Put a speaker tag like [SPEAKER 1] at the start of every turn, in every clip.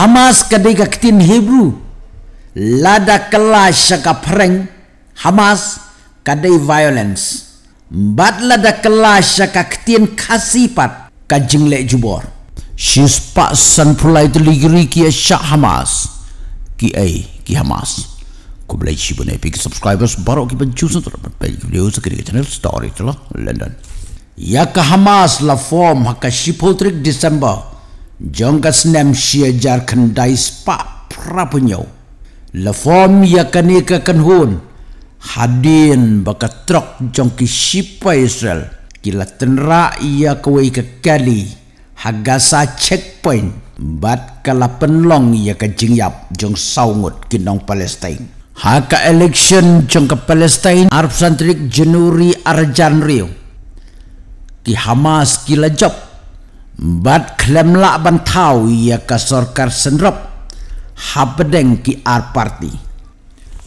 [SPEAKER 1] Hamas kedega ketin Hebrew lada kela syaka pereng Hamas kadai violence bat lada kela syaka ketin kasipat kajeng lek jubor syus pak san pulai teligri kia syak Hamas ki ai ki Hamas ku belai syibu nepi ki subscribers baru ki pencus untuk dapat pencus video sekiri ke channel story telah London ya ke Hamas la form haka syipotrik Disember 2023 Jongkas nem shia jar kan dai spa prapunyo la form ya kanika kan hun hadin baka trok jongki sipa israel kila tenra ia kwe ke kali hagasa checkpoint bat kala penlong ia ke jingyap jong saungut kinong palestine haka election jong ke palestine arab santrik jenuri Arjanrio, rio ki hamas kila job bat klemla ban tau ia ka sorkar senrop habdeng ki ar parti.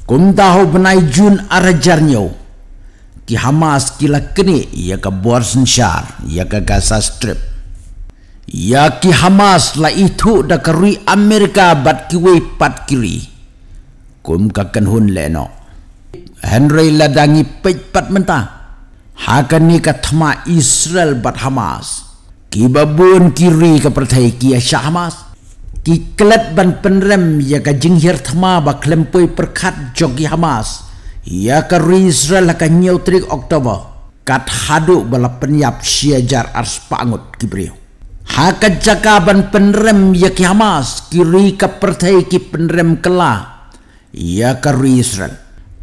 [SPEAKER 1] kum tahu benai jun arajarnyo ki hamas ki lakni ia ka borsen syar ia ka gasa strip ia ki hamas la itu da kerui amerika bat ki wei pat kiri kum ka ken hun leno henry ladangi pet pat mentah hakani ka thma israel bat hamas kibabun kiri ke pertai ki syahmas ki kelat ban penrem ya ka jinghir thma ba klempoi perkat jogi hamas ya ka israel ka nyautrik oktober kat haduk bala penyap syajar ars pangut kibri Haka jaka ban penrem ya ki hamas kiri ka pertai ki penrem kela ya ka israel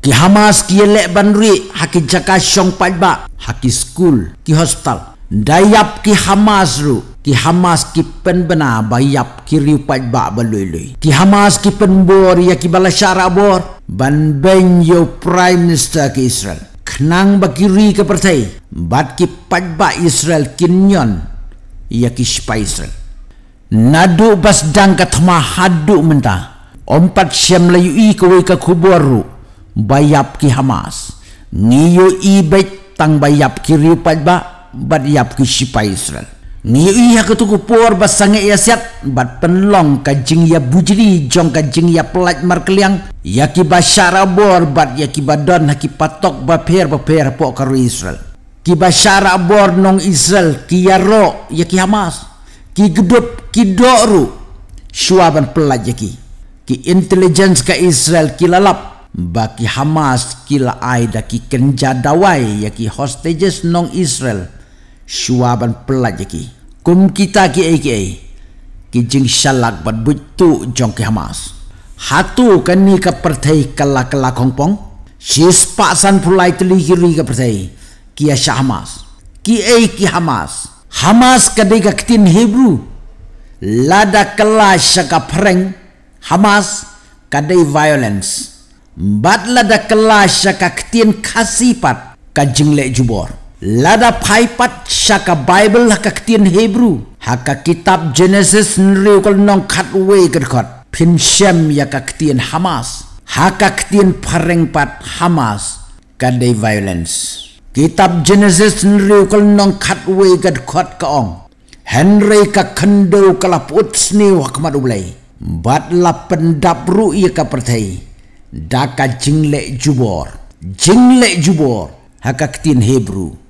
[SPEAKER 1] ki hamas ki lek ban ri haki jaka syong pajba haki school ki hospital dayap ki Hamas ru ki Hamas ki penbena bayap ki riupat ba baluilui ki Hamas ki bor ya ki syara bor ban ben yo prime minister ki Israel knang ba ki ri ka pertai bat ki pat ba Israel kinyon ya ki spice nadu bas dang ka thma haddu menta ompat syam layu i ko ka kubor ru bayap ki Hamas ngiyo i bet tang bayap ki riupat ba bat yap ki sipai Israel. Ni iya ke tuku por bat sange ya siat bat penlong kajing ya bujiri, jong kajing ya pelat markeliang. keliang ya ki basyara bor bat ya ki badan ha patok ba per ba po karu Israel. Ki basyara bor nong Israel ki ya ro ya ki Hamas ki gedup ki doru suaban pelat ya ki intelligence ka Israel kila lap, baki Hamas kila aida ki kenja dawai ya ki hostages nong Israel Shuaban pelat je Kum kita ki ai ki ai. Ki jing syalak bat butu jong ki hamas. Hatu kan ni ka pertai kala kala kongpong. Si spaksan pulai telihiri ka pertai. Ki asya hamas. Ki ai ki hamas. Hamas kadega ketin Hebrew. Lada kala syaka pereng. Hamas kadai violence. bad lada kala syaka ketin kasipat. Kajing lek jubor. Lada paipat syaka Bible haka ketian Hebrew. Haka kitab Genesis nri ukal nong katwe kedekot. Pin syem yaka ketian Hamas. Haka ketian parengpat Hamas. Kandai violence. Kitab Genesis nri ukal nong katwe kedekot kaong. Henry ka kendo kalaput sni wakmat ublay. Bat la pendap ru yaka pertai. Daka jinglek jubor. Jinglek jubor. Haka ketian Hebrew.